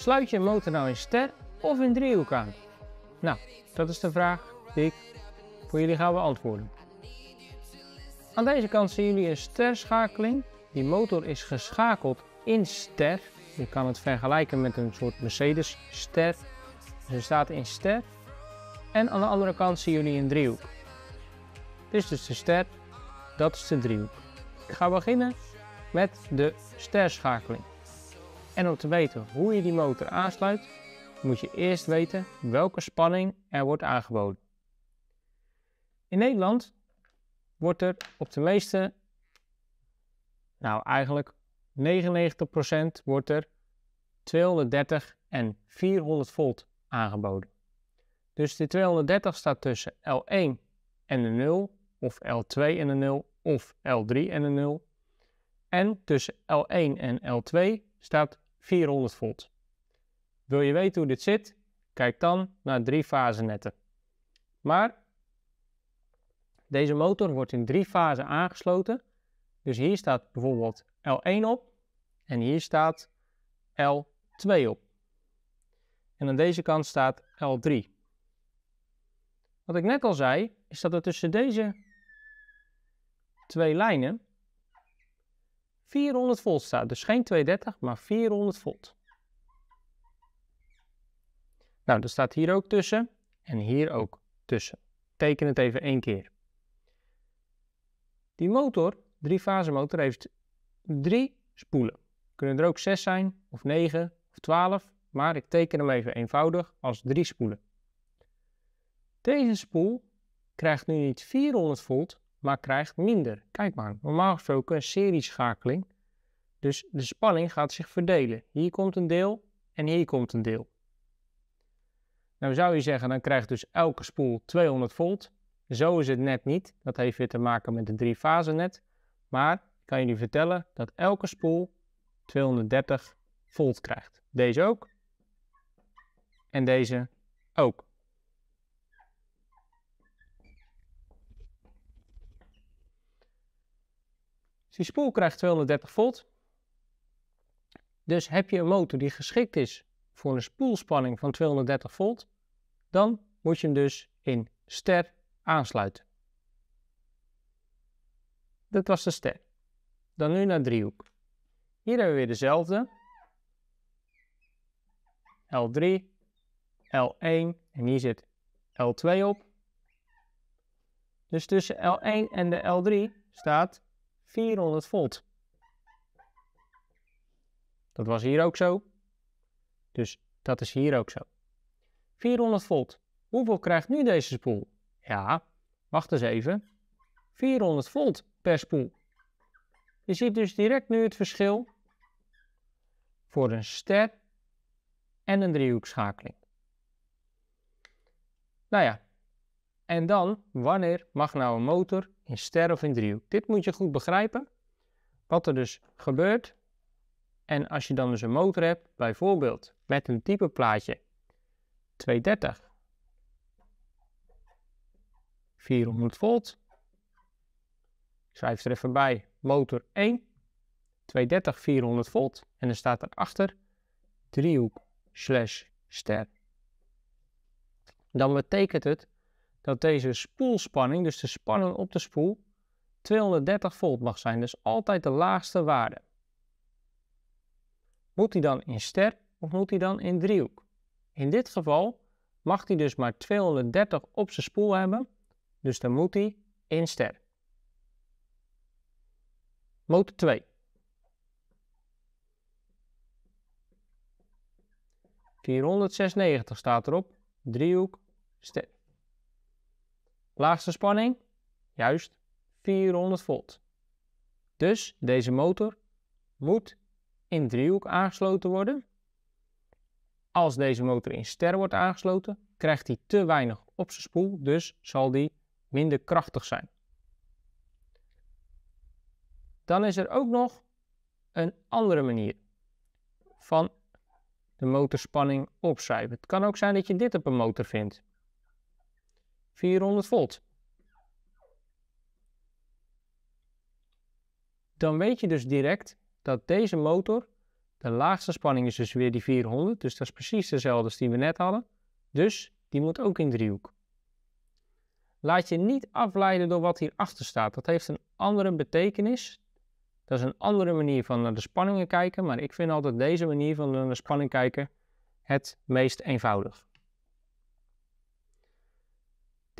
Sluit je motor nou in ster of in driehoek aan? Nou, dat is de vraag die ik voor jullie ga beantwoorden. Aan deze kant zien jullie een sterschakeling. Die motor is geschakeld in ster. Je kan het vergelijken met een soort Mercedes ster. Ze staat in ster. En aan de andere kant zien jullie een driehoek. Dit is dus de ster, dat is de driehoek. Ik ga beginnen met de sterschakeling. En om te weten hoe je die motor aansluit, moet je eerst weten welke spanning er wordt aangeboden. In Nederland wordt er op de meeste, nou eigenlijk 99% wordt er 230 en 400 volt aangeboden. Dus de 230 staat tussen L1 en de 0, of L2 en de 0, of L3 en de 0. En tussen L1 en L2 staat 400 volt. Wil je weten hoe dit zit? Kijk dan naar drie Maar deze motor wordt in drie fasen aangesloten. Dus hier staat bijvoorbeeld L1 op en hier staat L2 op. En aan deze kant staat L3. Wat ik net al zei, is dat er tussen deze twee lijnen 400 volt staat. Dus geen 230, maar 400 volt. Nou, dat staat hier ook tussen en hier ook tussen. Teken het even één keer. Die motor, drie fase motor, heeft drie spoelen. Kunnen er ook zes zijn, of negen, of twaalf, maar ik teken hem even eenvoudig als drie spoelen. Deze spoel krijgt nu niet 400 volt, maar krijgt minder. Kijk maar, normaal gesproken een serie-schakeling, Dus de spanning gaat zich verdelen. Hier komt een deel en hier komt een deel. Nou zou je zeggen, dan krijgt dus elke spoel 200 volt. Zo is het net niet. Dat heeft weer te maken met de drie net. Maar ik kan jullie vertellen dat elke spoel 230 volt krijgt. Deze ook. En deze ook. Die spoel krijgt 230 volt. Dus heb je een motor die geschikt is voor een spoelspanning van 230 volt, dan moet je hem dus in ster aansluiten. Dat was de ster. Dan nu naar driehoek. Hier hebben we weer dezelfde. L3, L1 en hier zit L2 op. Dus tussen L1 en de L3 staat 400 volt. Dat was hier ook zo. Dus dat is hier ook zo. 400 volt. Hoeveel krijgt nu deze spoel? Ja, wacht eens even. 400 volt per spoel. Je ziet dus direct nu het verschil voor een ster en een driehoekschakeling. Nou ja, en dan, wanneer mag nou een motor in ster of in driehoek. Dit moet je goed begrijpen, wat er dus gebeurt. En als je dan dus een motor hebt, bijvoorbeeld met een type plaatje 230, 400 volt. schrijf er even bij, motor 1, 230, 400 volt. En dan staat erachter driehoek slash ster. Dan betekent het dat deze spoelspanning, dus de spanning op de spoel, 230 volt mag zijn, dus altijd de laagste waarde. Moet hij dan in ster of moet hij dan in driehoek? In dit geval mag hij dus maar 230 op zijn spoel hebben, dus dan moet hij in ster. Motor 2. ...496 staat erop, driehoek, ster. Laagste spanning? Juist, 400 volt. Dus deze motor moet in driehoek aangesloten worden. Als deze motor in ster wordt aangesloten, krijgt hij te weinig op zijn spoel, dus zal die minder krachtig zijn. Dan is er ook nog een andere manier van de motorspanning opschrijven. Het kan ook zijn dat je dit op een motor vindt. 400 volt. Dan weet je dus direct dat deze motor, de laagste spanning is dus weer die 400, dus dat is precies dezelfde als die we net hadden. Dus die moet ook in driehoek. Laat je niet afleiden door wat hierachter staat. Dat heeft een andere betekenis. Dat is een andere manier van naar de spanningen kijken, maar ik vind altijd deze manier van naar de spanning kijken het meest eenvoudig.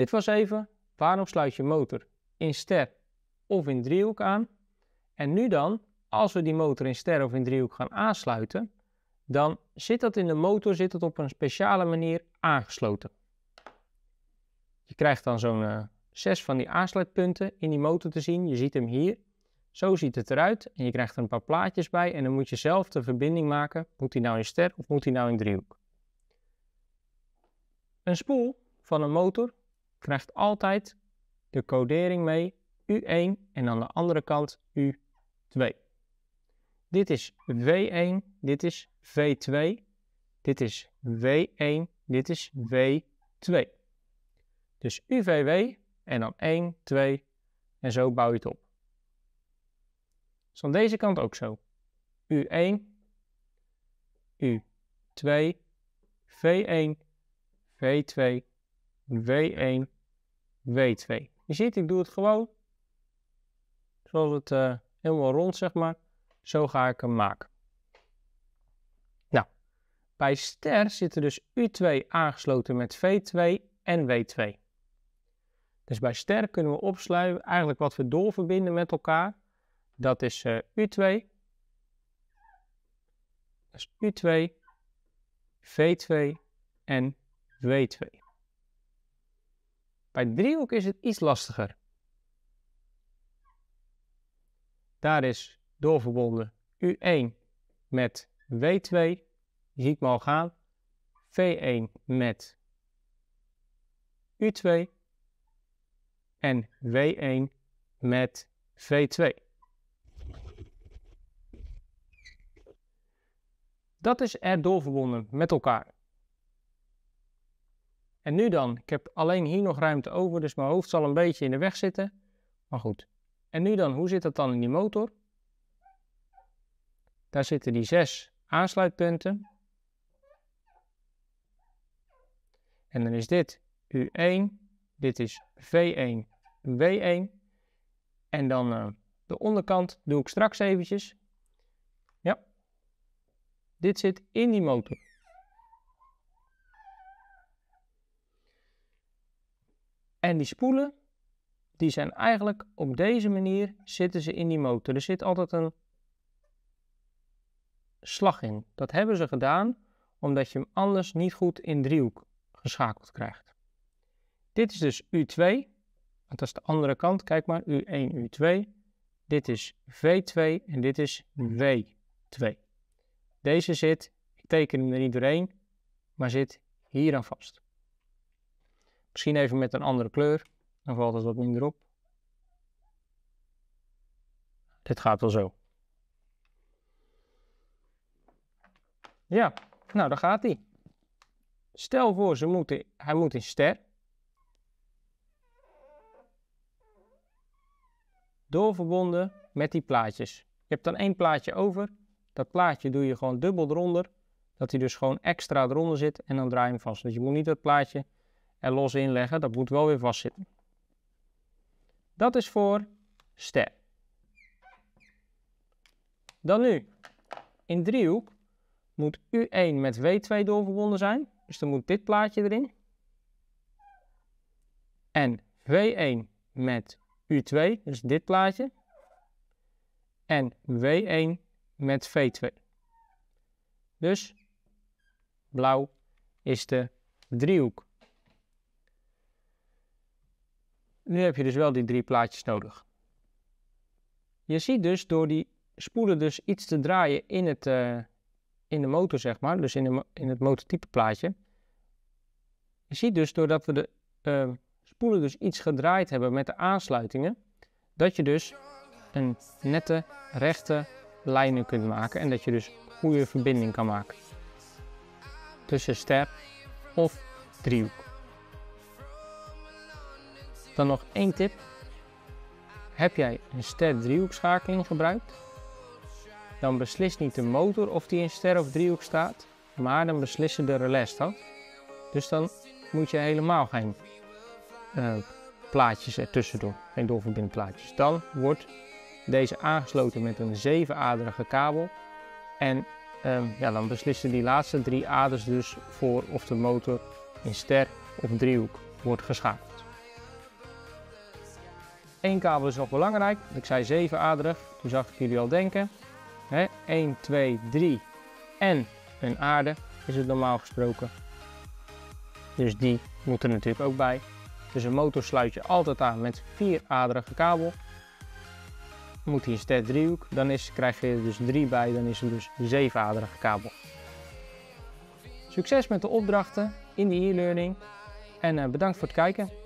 Dit was even, waarom sluit je motor in ster of in driehoek aan? En nu dan, als we die motor in ster of in driehoek gaan aansluiten, dan zit dat in de motor zit dat op een speciale manier aangesloten. Je krijgt dan zo'n eh, zes van die aansluitpunten in die motor te zien. Je ziet hem hier. Zo ziet het eruit en je krijgt er een paar plaatjes bij en dan moet je zelf de verbinding maken. Moet hij nou in ster of moet hij nou in driehoek? Een spoel van een motor krijgt altijd de codering mee U1 en aan de andere kant U2. Dit is W1, dit is V2, dit is W1, dit is W2. Dus UVW en dan 1, 2 en zo bouw je het op. Dus aan deze kant ook zo. U1, U2, V1, V2, W1, W2. Je ziet, ik doe het gewoon zoals het uh, helemaal rond, zeg maar. Zo ga ik hem maken. Nou, bij ster zitten dus U2 aangesloten met V2 en W2. Dus bij ster kunnen we opsluiten eigenlijk wat we doorverbinden met elkaar. Dat is uh, eh, U2. Dat is U2, V2 en W2. Bij driehoek is het iets lastiger. Daar is doorverbonden U1 met W2, je ziet me al gaan, V1 met U2 en W1 met V2. Dat is er doorverbonden met elkaar. En nu dan, ik heb alleen hier nog ruimte over, dus mijn hoofd zal een beetje in de weg zitten. Maar goed. En nu dan, hoe zit dat dan in die motor? Daar zitten die zes aansluitpunten. En dan is dit U1, dit is V1, W1. En dan eh, de onderkant doe ik straks eventjes. Ja, dit zit in die motor. En die spoelen, die zijn eigenlijk op deze manier zitten ze in die motor. Er zit altijd een slag in. Dat hebben ze gedaan omdat je hem anders niet goed in driehoek geschakeld krijgt. Dit is dus U2, want dat is de andere kant. Kijk maar, U1, U2. Dit is V2 en dit is W2. Deze zit, ik teken hem er niet doorheen, maar zit hier aan vast. Misschien even met een andere kleur, dan valt het wat minder op. Dit gaat wel zo. Ja, nou daar gaat hij. Stel voor, ze moeten, hij moet in ster. Doorverbonden met die plaatjes. Je hebt dan één plaatje over. Dat plaatje doe je gewoon dubbel eronder. Dat hij dus gewoon extra eronder zit en dan draai je hem vast. Dus je moet niet dat plaatje en los inleggen. Dat moet wel weer vastzitten. Dat is voor ster. Dan nu, in driehoek moet U1 met W2 doorverbonden zijn. Dus dan moet dit plaatje erin. En W1 met U2, dus dit plaatje. En W1 met V2. Dus blauw is de driehoek. Nu heb je dus wel die drie plaatjes nodig. Je ziet dus door die spoelen dus iets te draaien in, het, eh, in de motor, zeg maar, dus in, de, in het motortype plaatje. Je ziet dus doordat we de eh, spoelen dus iets gedraaid hebben met de aansluitingen, dat je dus een nette, rechte lijnen kunt maken en dat je dus goede verbinding kan maken tussen ster of driehoek. Dan nog één tip. Heb jij een ster driehoekschakeling gebruikt? Dan beslist niet de motor of die in ster of driehoek staat, maar dan beslissen de relais dat. Dus dan moet je helemaal geen eh, plaatjes ertussen doen, geen doorverbinding plaatjes. Dan wordt deze aangesloten met een zevenaderige kabel en ehm, ja, dan beslissen die laatste drie aders dus voor of de motor in ster of driehoek wordt geschakeld. Eén kabel is nog belangrijk. Ik zei zeven aderig Toen zag ik jullie al denken. He, 1, 2, 3 en een aarde is het normaal gesproken. Dus die moet er natuurlijk ook bij. Dus een motor sluit je altijd aan met vier aderige kabel. Moet hij een driehoek, dan is, krijg je er dus 3 bij, dan is er dus zeven aderige kabel. Succes met de opdrachten in de e-learning en eh, bedankt voor het kijken.